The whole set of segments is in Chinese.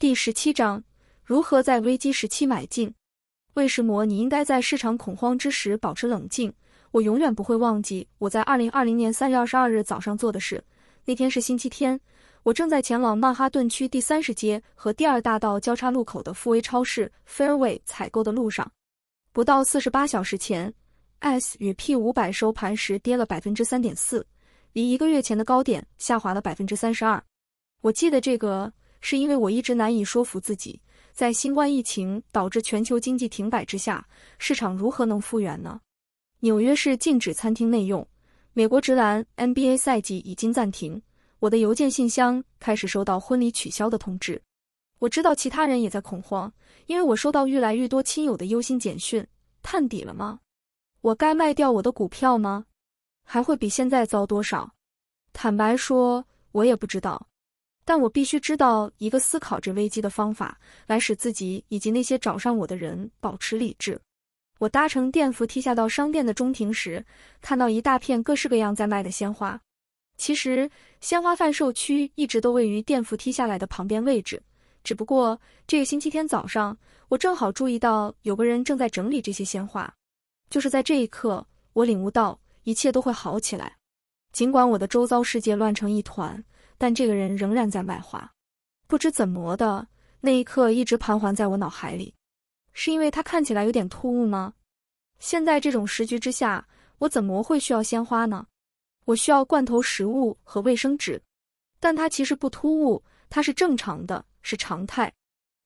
第十七章，如何在危机时期买进？魏世么你应该在市场恐慌之时保持冷静。我永远不会忘记我在二零二零年三月二十二日早上做的事。那天是星期天，我正在前往曼哈顿区第三十街和第二大道交叉路口的富威超市 （Fairway） 采购的路上。不到四十八小时前，S 与 P 五百收盘时跌了百分之三点四，离一个月前的高点下滑了百分之三十二。我记得这个。是因为我一直难以说服自己，在新冠疫情导致全球经济停摆之下，市场如何能复原呢？纽约市禁止餐厅内用，美国直男 NBA 赛季已经暂停。我的邮件信箱开始收到婚礼取消的通知。我知道其他人也在恐慌，因为我收到越来越多亲友的忧心简讯。探底了吗？我该卖掉我的股票吗？还会比现在糟多少？坦白说，我也不知道。但我必须知道一个思考这危机的方法，来使自己以及那些找上我的人保持理智。我搭乘电扶梯下到商店的中庭时，看到一大片各式各样在卖的鲜花。其实，鲜花贩售区一直都位于电扶梯下来的旁边位置，只不过这个星期天早上，我正好注意到有个人正在整理这些鲜花。就是在这一刻，我领悟到一切都会好起来，尽管我的周遭世界乱成一团。但这个人仍然在卖花，不知怎么的，那一刻一直盘桓在我脑海里。是因为他看起来有点突兀吗？现在这种时局之下，我怎么会需要鲜花呢？我需要罐头食物和卫生纸。但他其实不突兀，他是正常的，是常态。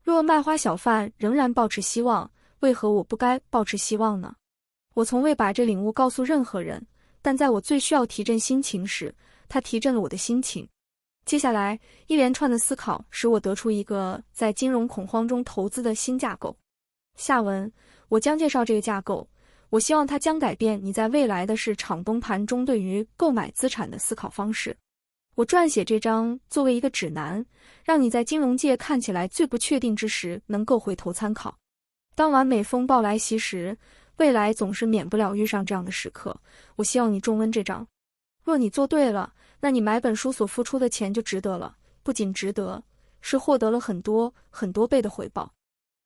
若卖花小贩仍然抱持希望，为何我不该抱持希望呢？我从未把这领悟告诉任何人，但在我最需要提振心情时，他提振了我的心情。接下来一连串的思考使我得出一个在金融恐慌中投资的新架构。下文我将介绍这个架构，我希望它将改变你在未来的是场崩盘中对于购买资产的思考方式。我撰写这章作为一个指南，让你在金融界看起来最不确定之时能够回头参考。当完美风暴来袭时，未来总是免不了遇上这样的时刻。我希望你重温这章，若你做对了。那你买本书所付出的钱就值得了，不仅值得，是获得了很多很多倍的回报。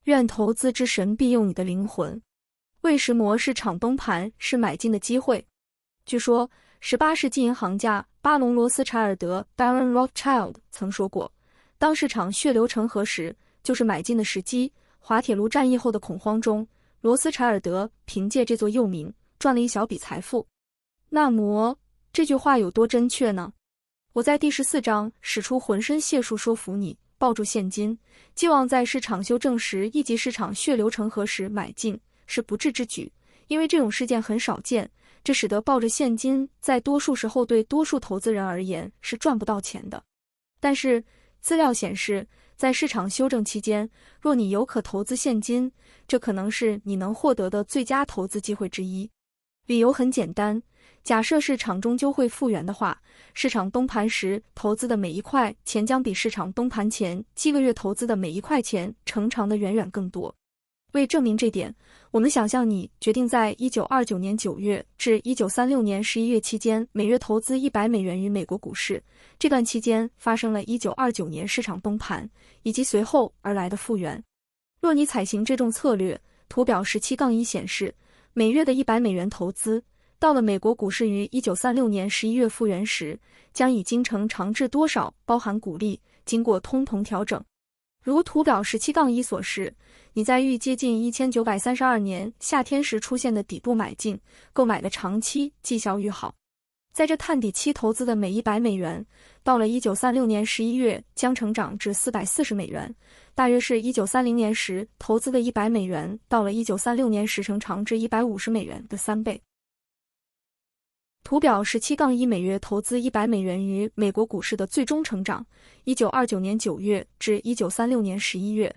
愿投资之神庇佑你的灵魂。为什么市场崩盘是买进的机会？据说，十八世纪银行家巴隆罗斯柴尔德 （Baron Rothschild） 曾说过，当市场血流成河时，就是买进的时机。滑铁卢战役后的恐慌中，罗斯柴尔德凭借这座右名赚了一小笔财富。那摩。这句话有多真确呢？我在第十四章使出浑身解数说服你抱住现金，寄望在市场修正时一级市场血流成河时买进是不智之举，因为这种事件很少见。这使得抱着现金在多数时候对多数投资人而言是赚不到钱的。但是资料显示，在市场修正期间，若你有可投资现金，这可能是你能获得的最佳投资机会之一。理由很简单。假设市场终究会复原的话，市场崩盘时投资的每一块钱将比市场崩盘前七个月投资的每一块钱成长的远远更多。为证明这点，我们想象你决定在一九二九年九月至一九三六年十一月期间每月投资一百美元于美国股市。这段期间发生了一九二九年市场崩盘以及随后而来的复原。若你采行这种策略，图表十七杠一显示每月的一百美元投资。到了美国股市于一九三六年十一月复原时，将以经成长至多少包含股利，经过通膨调整，如图表十七杠一所示。你在预接近一千九百三十二年夏天时出现的底部买进，购买的长期绩效愈好。在这探底期投资的每一百美元，到了一九三六年十一月将成长至四百四十美元，大约是一九三零年时投资的一百美元，到了一九三六年时成长至一百五十美元的三倍。图表十七杠一美元投资一百美元于美国股市的最终成长，一九二九年九月至一九三六年十一月。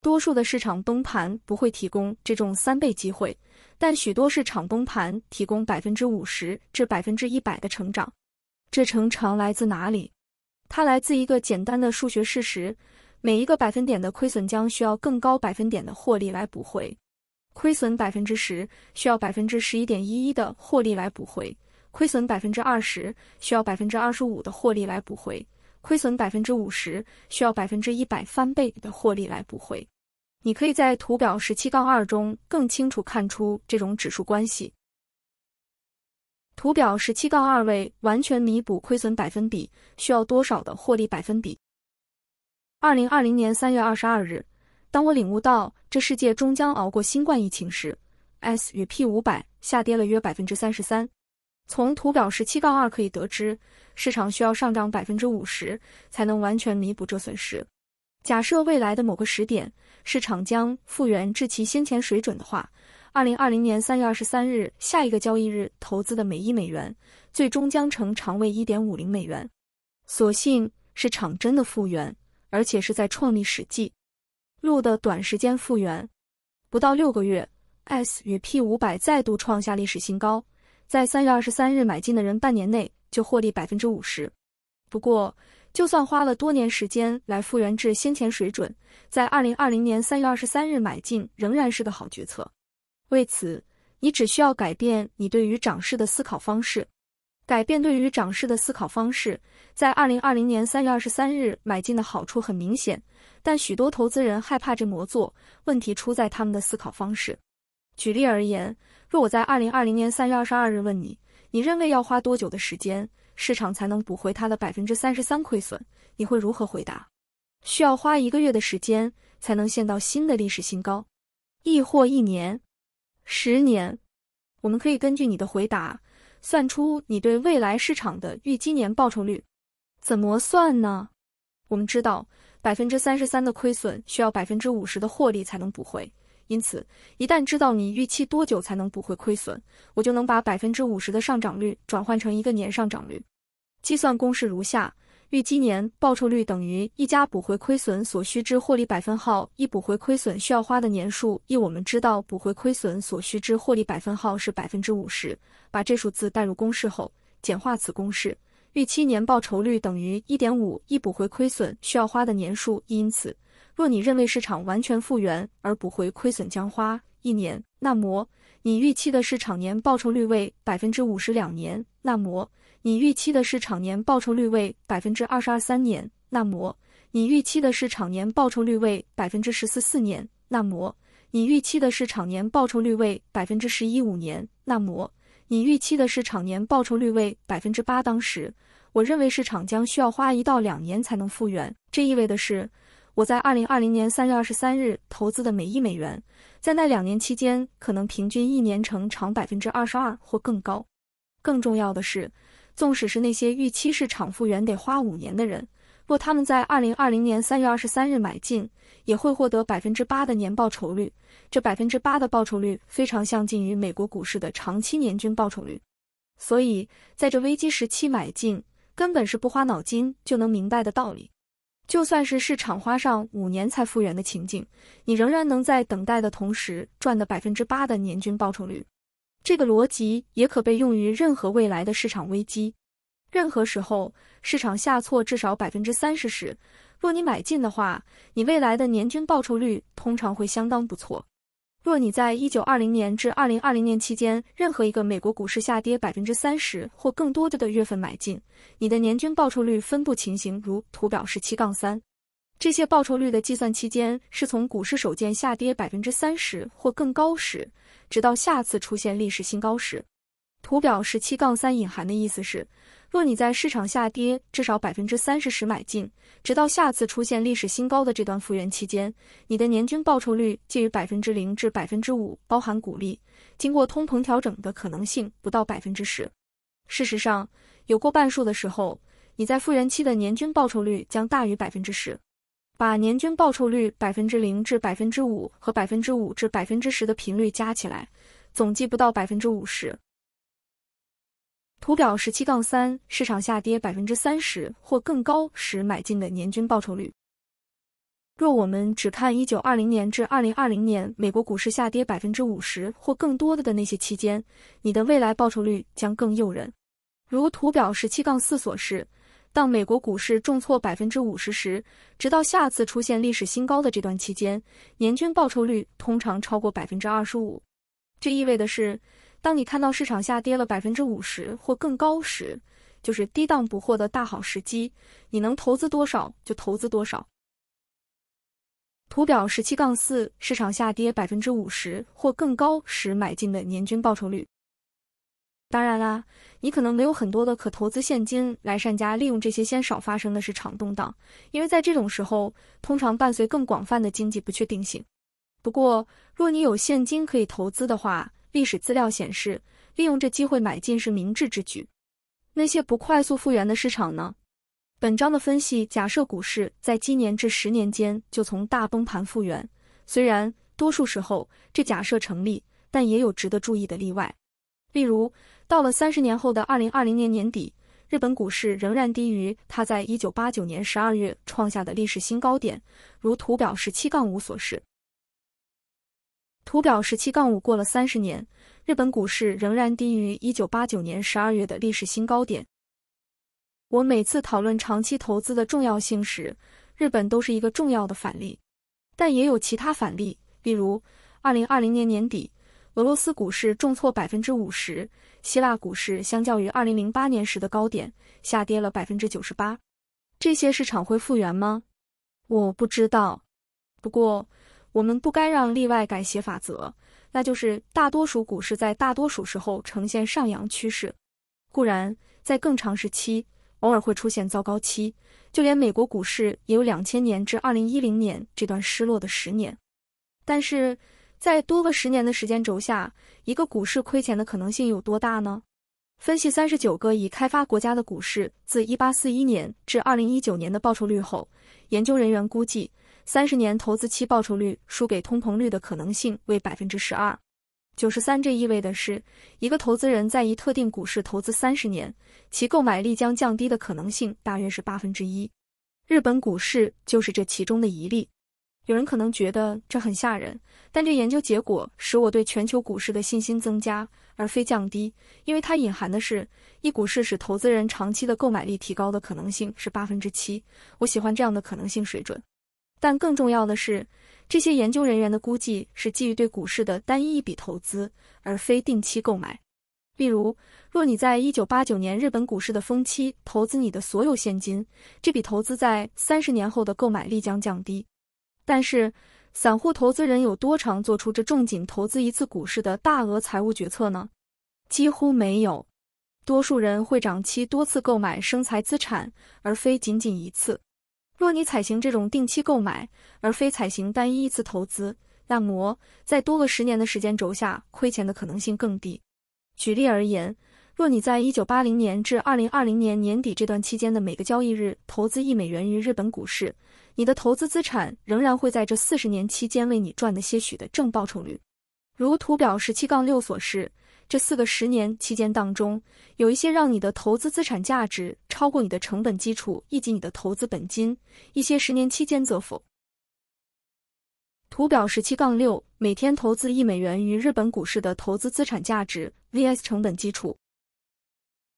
多数的市场崩盘不会提供这种三倍机会，但许多市场崩盘提供百分之五十至百分之一百的成长。这成长来自哪里？它来自一个简单的数学事实：每一个百分点的亏损将需要更高百分点的获利来补回。亏损百分之十，需要百分之十一点一一的获利来补回；亏损百分之二十，需要百分之二十五的获利来补回；亏损百分之五十，需要百分之一百翻倍的获利来补回。你可以在图表十七杠二中更清楚看出这种指数关系。图表十七杠二位完全弥补亏损百分比需要多少的获利百分比？二零二零年三月二十二日。当我领悟到这世界终将熬过新冠疫情时，S 与 P 五百下跌了约百分之三十三。从图表十七杠二可以得知，市场需要上涨百分之五十才能完全弥补这损失。假设未来的某个时点，市场将复原至其先前水准的话，二零二零年三月二十三日下一个交易日投资的每一美元，最终将成长为一点五零美元。所幸是场真的复原，而且是在创立史记。路的短时间复原不到六个月，S 与 P 五百再度创下历史新高。在三月二十三日买进的人，半年内就获利百分之五十。不过，就算花了多年时间来复原至先前水准，在二零二零年三月二十三日买进仍然是个好决策。为此，你只需要改变你对于涨势的思考方式，改变对于涨势的思考方式，在二零二零年三月二十三日买进的好处很明显。但许多投资人害怕这魔咒，问题出在他们的思考方式。举例而言，若我在二零二零年三月二十二日问你，你认为要花多久的时间市场才能补回它的百分之三十三亏损？你会如何回答？需要花一个月的时间才能现到新的历史新高，亦或一年、十年？我们可以根据你的回答算出你对未来市场的预今年报酬率。怎么算呢？我们知道。百分之三十三的亏损需要百分之五十的获利才能补回，因此，一旦知道你预期多久才能补回亏损，我就能把百分之五十的上涨率转换成一个年上涨率。计算公式如下：预计年报酬率等于一加补回亏损所需之获利百分号一补回亏损需要花的年数一。我们知道补回亏损所需之获利百分号是百分之五十，把这数字带入公式后，简化此公式。预期年报酬率等于一点五，补回亏损需要花的年数。因此，若你认为市场完全复原而补回亏损将花一年，那么你预期的市场年报酬率为百分之五十两年；那么你预期的市场年报酬率为百分之二十二三年；那么你预期的市场年报酬率为百分之十四四年；那么你预期的市场年报酬率为百分之十一五年；那么你预期的市场年报酬率为百分之八当时。我认为市场将需要花一到两年才能复原。这意味着是我在二零二零年三月二十三日投资的每一美元，在那两年期间可能平均一年成长百分之二十二或更高。更重要的是，纵使是那些预期市场复原得花五年的人，若他们在二零二零年三月二十三日买进，也会获得百分之八的年报酬率。这百分之八的报酬率非常相近于美国股市的长期年均报酬率。所以，在这危机时期买进。根本是不花脑筋就能明白的道理。就算是市场花上五年才复原的情景，你仍然能在等待的同时赚的百分之八的年均报酬率。这个逻辑也可被用于任何未来的市场危机。任何时候市场下挫至少百分之三十时，若你买进的话，你未来的年均报酬率通常会相当不错。若你在一九二零年至二零二零年期间任何一个美国股市下跌百分之三十或更多的月份买进，你的年均报酬率分布情形如图表十七杠三。这些报酬率的计算期间是从股市首见下跌百分之三十或更高时，直到下次出现历史新高时。图表十七杠三隐含的意思是。若你在市场下跌至少百分之三十时买进，直到下次出现历史新高，的这段复原期间，你的年均报酬率介于百分之零至百分之五（包含股利），经过通膨调整的可能性不到百分之十。事实上，有过半数的时候，你在复原期的年均报酬率将大于百分之十。把年均报酬率百分之零至百分之五和百分之五至百分之十的频率加起来，总计不到百分之五十。图表十七杠三，市场下跌百分之三十或更高时买进的年均报酬率。若我们只看一九二零年至二零二零年美国股市下跌百分之五十或更多的的那些期间，你的未来报酬率将更诱人。如图表十七杠四所示，当美国股市重挫百分之五十时，直到下次出现历史新高的这段期间，年均报酬率通常超过百分之二十五。这意味着是。当你看到市场下跌了百分之五十或更高时，就是低档补货的大好时机。你能投资多少就投资多少。图表十七杠四，市场下跌百分之五十或更高时买进的年均报酬率。当然啦，你可能没有很多的可投资现金来善加利用这些先少发生的是场动荡，因为在这种时候通常伴随更广泛的经济不确定性。不过，若你有现金可以投资的话，历史资料显示，利用这机会买进是明智之举。那些不快速复原的市场呢？本章的分析假设股市在今年至十年间就从大崩盘复原，虽然多数时候这假设成立，但也有值得注意的例外。例如，到了三十年后的二零二零年年底，日本股市仍然低于它在一九八九年十二月创下的历史新高点，如图表十七杠五所示。图表十七杠五过了三十年，日本股市仍然低于一九八九年十二月的历史新高点。我每次讨论长期投资的重要性时，日本都是一个重要的反例。但也有其他反例，例如二零二零年年底，俄罗斯股市重挫百分之五十，希腊股市相较于二零零八年时的高点下跌了百分之九十八。这些市场会复原吗？我不知道。不过。我们不该让例外改写法则，那就是大多数股市在大多数时候呈现上扬趋势。固然，在更长时期，偶尔会出现糟糕期，就连美国股市也有两千年至二零一零年这段失落的十年。但是在多个十年的时间轴下，一个股市亏钱的可能性有多大呢？分析三十九个已开发国家的股市自一八四一年至二零一九年的报酬率后，研究人员估计。三十年投资期报酬率输给通膨率的可能性为百分之十二，九十三。这意味着的是，一个投资人在一特定股市投资三十年，其购买力将降低的可能性大约是八分之一。日本股市就是这其中的一例。有人可能觉得这很吓人，但这研究结果使我对全球股市的信心增加，而非降低，因为它隐含的是，一股市使投资人长期的购买力提高的可能性是八分之七。我喜欢这样的可能性水准。但更重要的是，这些研究人员的估计是基于对股市的单一一笔投资，而非定期购买。例如，若你在1989年日本股市的峰期投资你的所有现金，这笔投资在三十年后的购买力将降低。但是，散户投资人有多常做出这重仅投资一次股市的大额财务决策呢？几乎没有。多数人会长期多次购买生财资产，而非仅仅一次。若你采行这种定期购买，而非采行单一一次投资，那么在多个十年的时间轴下，亏钱的可能性更低。举例而言，若你在一九八零年至二零二零年年底这段期间的每个交易日投资一美元于日本股市，你的投资资产仍然会在这四十年期间为你赚的些许的正报酬率，如图表十七杠六所示。这四个十年期间当中，有一些让你的投资资产价值超过你的成本基础以及你的投资本金，一些十年期间则否。图表十七杠六，每天投资一美元于日本股市的投资资产价值 vs 成本基础，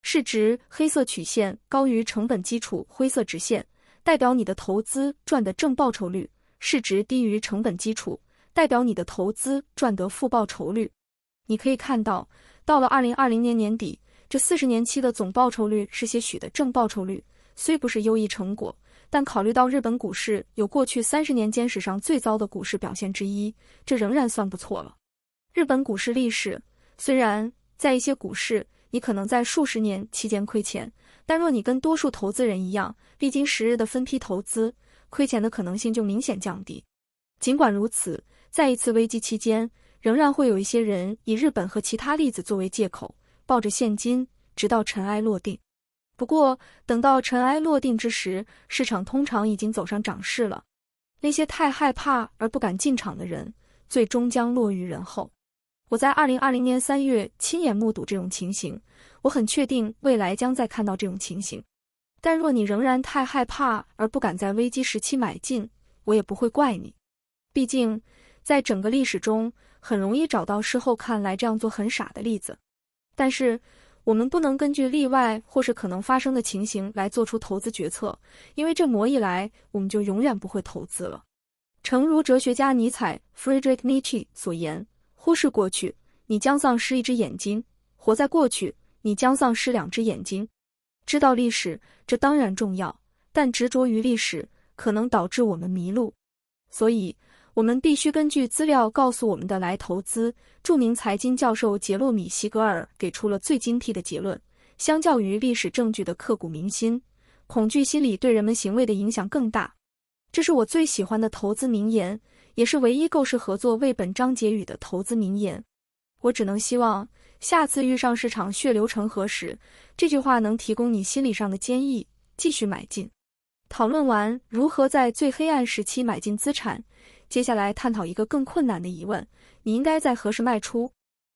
市值黑色曲线高于成本基础灰色直线，代表你的投资赚的正报酬率；市值低于成本基础，代表你的投资赚得负报酬率。你可以看到，到了二零二零年年底，这四十年期的总报酬率是些许的正报酬率，虽不是优异成果，但考虑到日本股市有过去三十年间史上最糟的股市表现之一，这仍然算不错了。日本股市历史虽然在一些股市，你可能在数十年期间亏钱，但若你跟多数投资人一样，历经十日的分批投资，亏钱的可能性就明显降低。尽管如此，在一次危机期间。仍然会有一些人以日本和其他例子作为借口，抱着现金，直到尘埃落定。不过，等到尘埃落定之时，市场通常已经走上涨势了。那些太害怕而不敢进场的人，最终将落于人后。我在二零二零年三月亲眼目睹这种情形，我很确定未来将再看到这种情形。但若你仍然太害怕而不敢在危机时期买进，我也不会怪你。毕竟，在整个历史中，很容易找到事后看来这样做很傻的例子，但是我们不能根据例外或是可能发生的情形来做出投资决策，因为这魔一来，我们就永远不会投资了。诚如哲学家尼采 （Friedrich Nietzsche） 所言：“忽视过去，你将丧失一只眼睛；活在过去，你将丧失两只眼睛。”知道历史，这当然重要，但执着于历史可能导致我们迷路，所以。我们必须根据资料告诉我们的来投资。著名财经教授杰洛米·希格尔给出了最精辟的结论：相较于历史证据的刻骨铭心，恐惧心理对人们行为的影响更大。这是我最喜欢的投资名言，也是唯一够适合作为本章节语的投资名言。我只能希望下次遇上市场血流成河时，这句话能提供你心理上的坚毅，继续买进。讨论完如何在最黑暗时期买进资产。接下来探讨一个更困难的疑问：你应该在何时卖出？